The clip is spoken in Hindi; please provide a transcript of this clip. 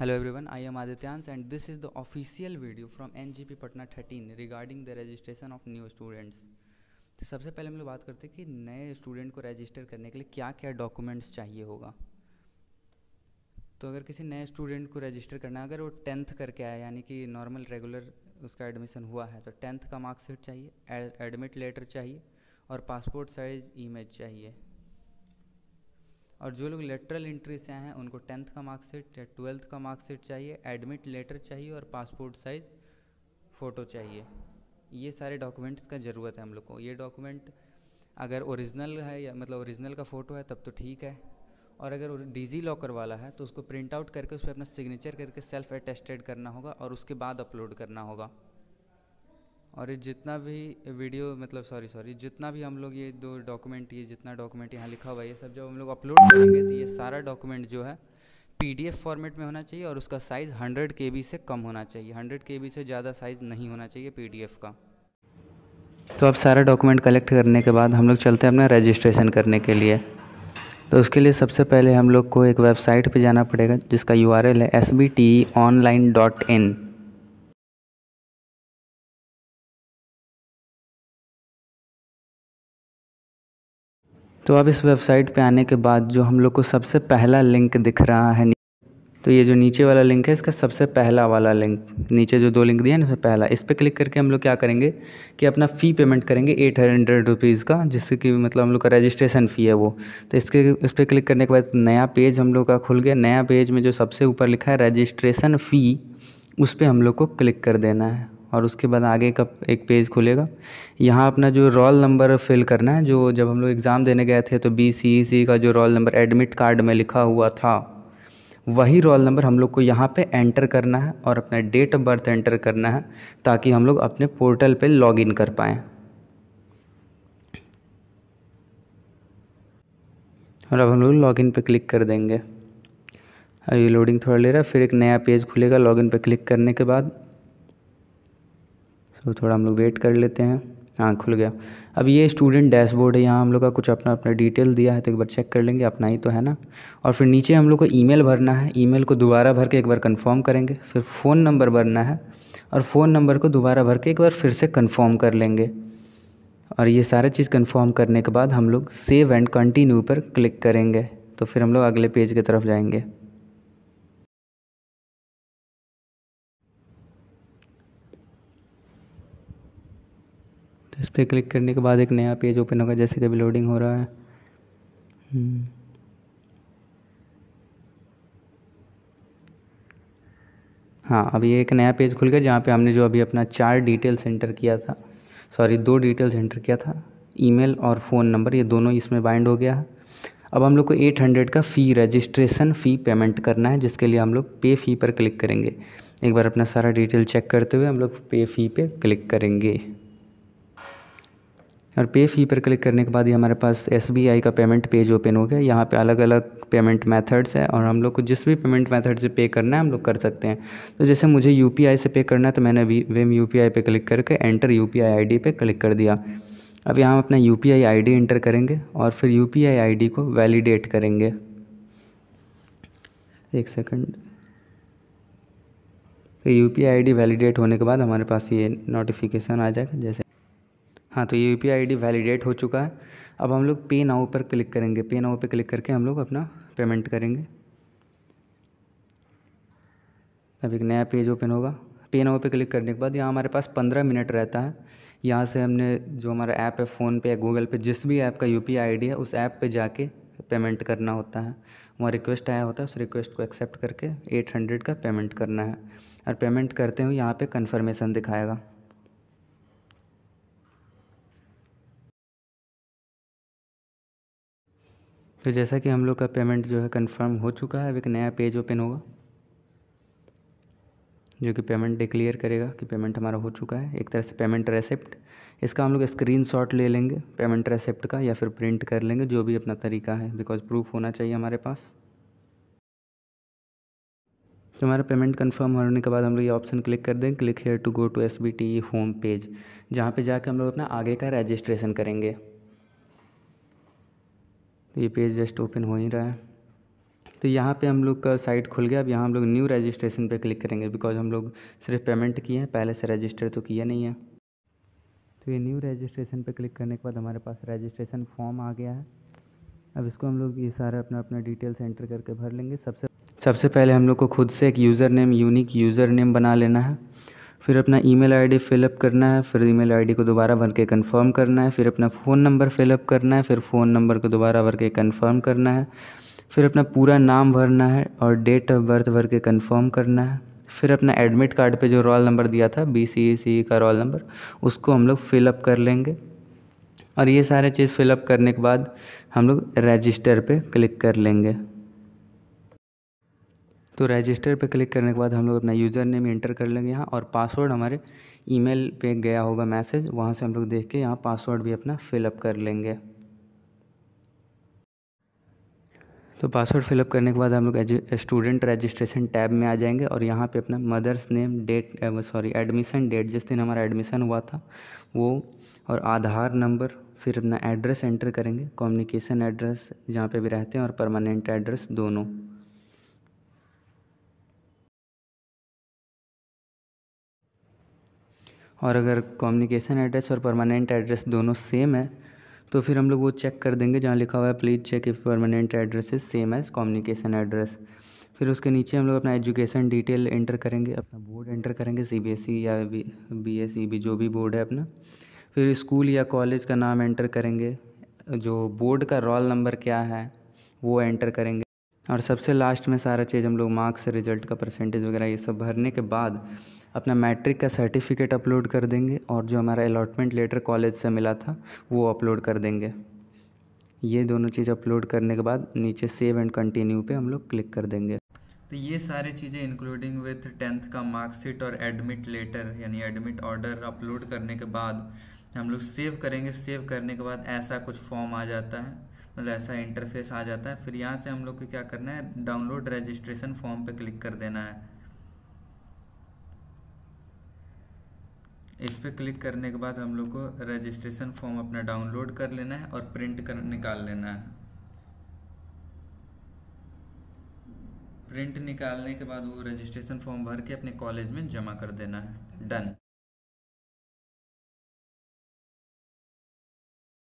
Hello everyone I am Adityansh and this is the official video from NGP Patna thirteen regarding the registration of new students तो सबसे पहले हम लोग बात करते हैं कि नए स्टूडेंट को रजिस्टर करने के लिए क्या क्या डॉक्यूमेंट्स चाहिए होगा तो अगर किसी नए स्टूडेंट को रजिस्टर करना है अगर वो टेंथ करके आया यानी कि नॉर्मल रेगुलर उसका एडमिशन हुआ है तो टेंथ का मार्कशीट चाहिए एडमिट लेटर चाहिए और पासपोर्ट साइज़ इमेज चाहिए और जो लोग लेटरल इंट्री से आए हैं उनको टेंथ का मार्कशीट या ट्वेल्थ का मार्कशीट चाहिए एडमिट लेटर चाहिए और पासपोर्ट साइज़ फ़ोटो चाहिए ये सारे डॉक्यूमेंट्स का ज़रूरत है हम लोग को ये डॉक्यूमेंट अगर ओरिजिनल है या मतलब ओरिजिनल का फ़ोटो है तब तो ठीक है और अगर डिजी लॉकर वाला है तो उसको प्रिंट आउट करके उस पर अपना सिग्नेचर करके सेल्फ अटेस्टेड करना होगा और उसके बाद अपलोड करना होगा और ये जितना भी वीडियो मतलब सॉरी सॉरी जितना भी हम लोग ये दो डॉक्यूमेंट ये जितना डॉक्यूमेंट यहाँ लिखा हुआ है ये सब जब हम लोग अपलोड करेंगे तो ये सारा डॉक्यूमेंट जो है पीडीएफ फॉर्मेट में होना चाहिए और उसका साइज़ हंड्रेड के से कम होना चाहिए हंड्रेड के से ज़्यादा साइज़ नहीं होना चाहिए पी का तो अब सारा डॉक्यूमेंट कलेक्ट करने के बाद हम लोग चलते हैं अपना रजिस्ट्रेशन करने के लिए तो उसके लिए सबसे पहले हम लोग को एक वेबसाइट पर जाना पड़ेगा जिसका यू है S B T online dot in तो अब इस वेबसाइट पे आने के बाद जो हम लोग को सबसे पहला लिंक दिख रहा है तो ये जो नीचे वाला लिंक है इसका सबसे पहला वाला लिंक नीचे जो दो लिंक दिया है ना उसमें पहला इस पर क्लिक करके हम लोग क्या करेंगे कि अपना फ़ी पेमेंट करेंगे एट हंड्रेड रुपीज़ का जिससे कि मतलब हम लोग का रजिस्ट्रेशन फ़ी है वो तो इसके इस पर क्लिक करने के बाद नया पेज हम लोग का खुल गया नया पेज में जो सबसे ऊपर लिखा है रजिस्ट्रेशन फ़ी उस पर हम लोग को क्लिक कर देना है और उसके बाद आगे का एक पेज खुलेगा यहाँ अपना जो रोल नंबर फिल करना है जो जब हम लोग एग्ज़ाम देने गए थे तो बी सी सी का जो रोल नंबर एडमिट कार्ड में लिखा हुआ था वही रोल नंबर हम लोग को यहाँ पे एंटर करना है और अपना डेट ऑफ बर्थ एंटर करना है ताकि हम लोग अपने पोर्टल पे लॉगिन कर पाएँ और अब हम लोग लॉगिन पे क्लिक कर देंगे अभी लोडिंग थोड़ा ले रहा है फिर एक नया पेज खुलेगा लॉगिन पे क्लिक करने के बाद सो थोड़ा हम लोग वेट कर लेते हैं हाँ खुल गया अब ये स्टूडेंट डैशबोर्ड है यहाँ हम लोग का कुछ अपना अपना डिटेल दिया है तो एक बार चेक कर लेंगे अपना ही तो है ना और फिर नीचे हम लोग को ईमेल भरना है ईमेल को दोबारा भर के एक बार कंफर्म करेंगे फिर फ़ोन नंबर भरना है और फ़ोन नंबर को दोबारा भर के एक बार फिर से कन्फर्म कर लेंगे और ये सारा चीज़ कन्फर्म करने के बाद हम लोग सेव एंड कंटिन्यू पर क्लिक करेंगे तो फिर हम लोग अगले पेज की तरफ जाएंगे पर क्लिक करने के बाद एक नया पेज ओपन होगा जैसे कि अभी लोडिंग हो रहा है हम्म। हाँ अब ये एक नया पेज खुल गया जहाँ पे हमने जो अभी अपना चार डिटेल सेंटर किया था सॉरी दो डिटेल सेंटर किया था ईमेल और फ़ोन नंबर ये दोनों इसमें बाइंड हो गया है अब हम लोग को एट हंड्रेड का फ़ी रजिस्ट्रेशन फ़ी पेमेंट करना है जिसके लिए हम लोग पे फ़ी पर क्लिक करेंगे एक बार अपना सारा डिटेल चेक करते हुए हम लोग पे फ़ी पर क्लिक करेंगे और पे फ़ी पर क्लिक करने के बाद ही हमारे पास एस का पेमेंट पेज ओपन हो गया यहाँ पे अलग अलग पेमेंट मेथड्स है और हम लोग को जिस भी पेमेंट मेथड से पे करना है हम लोग कर सकते हैं तो जैसे मुझे यू से पे करना है तो मैंने वेम यू पर क्लिक करके एंटर यू पी आई पर क्लिक कर दिया अब यहाँ अपना यू पी एंटर करेंगे और फिर यू पी को वैलिडेट करेंगे एक सेकंड तो यू पी वैलिडेट होने के बाद हमारे पास ये नोटिफिकेशन आ जाएगा जैसे हाँ तो ये यू पी वैलिडेट हो चुका है अब हम लोग पे नाउ पर क्लिक करेंगे पे नाउ पर क्लिक करके हम लोग अपना पेमेंट करेंगे अब एक नया पेज ओपन होगा पे नाउ पे क्लिक करने के बाद यहाँ हमारे पास पंद्रह मिनट रहता है यहाँ से हमने जो हमारा ऐप है फ़ोन पे या गूगल पे जिस भी ऐप का यू पी है उस ऐप पे जाके पेमेंट करना होता है वहाँ रिक्वेस्ट आया होता है उस रिक्वेस्ट को एक्सेप्ट करके एट हंड्रेड का पेमेंट करना है और पेमेंट करते हुए यहाँ पे कंफर्मेशन दिखाएगा तो जैसा कि हम लोग का पेमेंट जो है कंफर्म हो चुका है अब एक नया पेज ओपन होगा जो कि पेमेंट डिक्लेयर करेगा कि पेमेंट हमारा हो चुका है एक तरह से पेमेंट रेसिप्ट इसका हम लोग स्क्रीन शॉट ले लेंगे पेमेंट रेसिप्ट का या फिर प्रिंट कर लेंगे जो भी अपना तरीका है बिकॉज प्रूफ होना चाहिए हमारे पास तो हमारा पेमेंट कंफर्म होने के बाद हम लोग ये ऑप्शन क्लिक कर दें click here to go to S B T home page जहाँ पे जाके हम लोग अपना आगे का रजिस्ट्रेशन करेंगे तो ये पेज जस्ट ओपन हो ही रहा है तो यहाँ पे हम लोग का साइट खुल गया अब यहाँ हम लोग न्यू रजिस्ट्रेशन पे क्लिक करेंगे बिकॉज हम लोग सिर्फ पेमेंट किए हैं पहले से रजिस्टर तो किया नहीं है तो ये न्यू रजिस्ट्रेशन पे क्लिक करने के बाद हमारे पास रजिस्ट्रेशन फॉर्म आ गया है अब इसको हम लोग ये सारा अपना अपना डिटेल्स एंटर करके भर लेंगे सबसे सबसे पहले हम लोग को खुद से एक user name unique user name बना लेना है फिर अपना ईमेल आईडी फिलअप करना है फिर ईमेल आईडी को दोबारा भर के कन्फर्म करना है फिर अपना फ़ोन नंबर फिलअप करना है फिर फ़ोन नंबर को दोबारा भर के कन्फर्म करना है फिर अपना पूरा नाम भरना है और डेट ऑफ बर्थ भर के कन्फर्म करना है फिर अपना एडमिट कार्ड पे जो रोल नंबर दिया था बी सी सी का रोल नंबर उसको हम लोग फिलअप कर लेंगे और ये सारे चीज़ फिलअप करने के बाद हम लोग रजिस्टर पे क्लिक कर लेंगे तो रजिस्टर पे क्लिक करने के बाद हम लोग अपना यूज़र नेम इंटर कर लेंगे यहाँ और पासवर्ड हमारे ईमेल पे गया होगा मैसेज वहाँ से हम लोग देख के यहाँ पासवर्ड भी अपना फिलअप कर लेंगे तो पासवर्ड फिलअप करने के बाद हम लोग स्टूडेंट रजिस्ट्रेशन टैब में आ जाएंगे और यहाँ पे अपना mother's name date sorry admission date जिस दिन हमारा एडमिशन हुआ था वो और आधार नंबर फिर अपना एड्रेस एंटर करेंगे कम्युनिकेशन एड्रेस जहाँ पे भी रहते हैं और परमानेंट एड्रेस दोनों और अगर कम्युनिकेशन एड्रेस और परमानेंट एड्रेस दोनों सेम है तो फिर हम लोग वो चेक कर देंगे जहाँ लिखा हुआ है please check if permanent address is same as communication address फिर उसके नीचे हम लोग अपना एजुकेशन डिटेल एंटर करेंगे अपना बोर्ड एंटर करेंगे सी बी एस ई या B B S E B जो भी बोर्ड है अपना फिर स्कूल या कॉलेज का नाम एंटर करेंगे जो बोर्ड का रोल नंबर क्या है वो एंटर करेंगे और सबसे लास्ट में सारा चीज़ हम लोग मार्क्स रिजल्ट का परसेंटेज वगैरह ये सब भरने के बाद अपना मैट्रिक का सर्टिफिकेट अपलोड कर देंगे और जो हमारा अलॉटमेंट लेटर कॉलेज से मिला था वो अपलोड कर देंगे ये दोनों चीज़ अपलोड करने के बाद नीचे सेव एंड कंटिन्यू पे हम लोग क्लिक कर देंगे तो ये सारी चीज़ें इंक्लूडिंग विथ टेंथ का मार्कशीट और एडमिट लेटर यानी एडमिट ऑर्डर अपलोड करने के बाद हम लोग सेव करेंगे सेव करने के बाद ऐसा कुछ फॉर्म आ जाता है मतलब ऐसा इंटरफेस आ जाता है फिर यहाँ से हम लोग को क्या करना है डाउनलोड रजिस्ट्रेशन फॉर्म पे क्लिक कर देना है इस पर क्लिक करने के बाद हम लोग को रजिस्ट्रेशन फॉर्म अपना डाउनलोड कर लेना है और प्रिंट कर निकाल लेना है प्रिंट निकालने के बाद वो रजिस्ट्रेशन फॉर्म भर के अपने कॉलेज में जमा कर देना है डन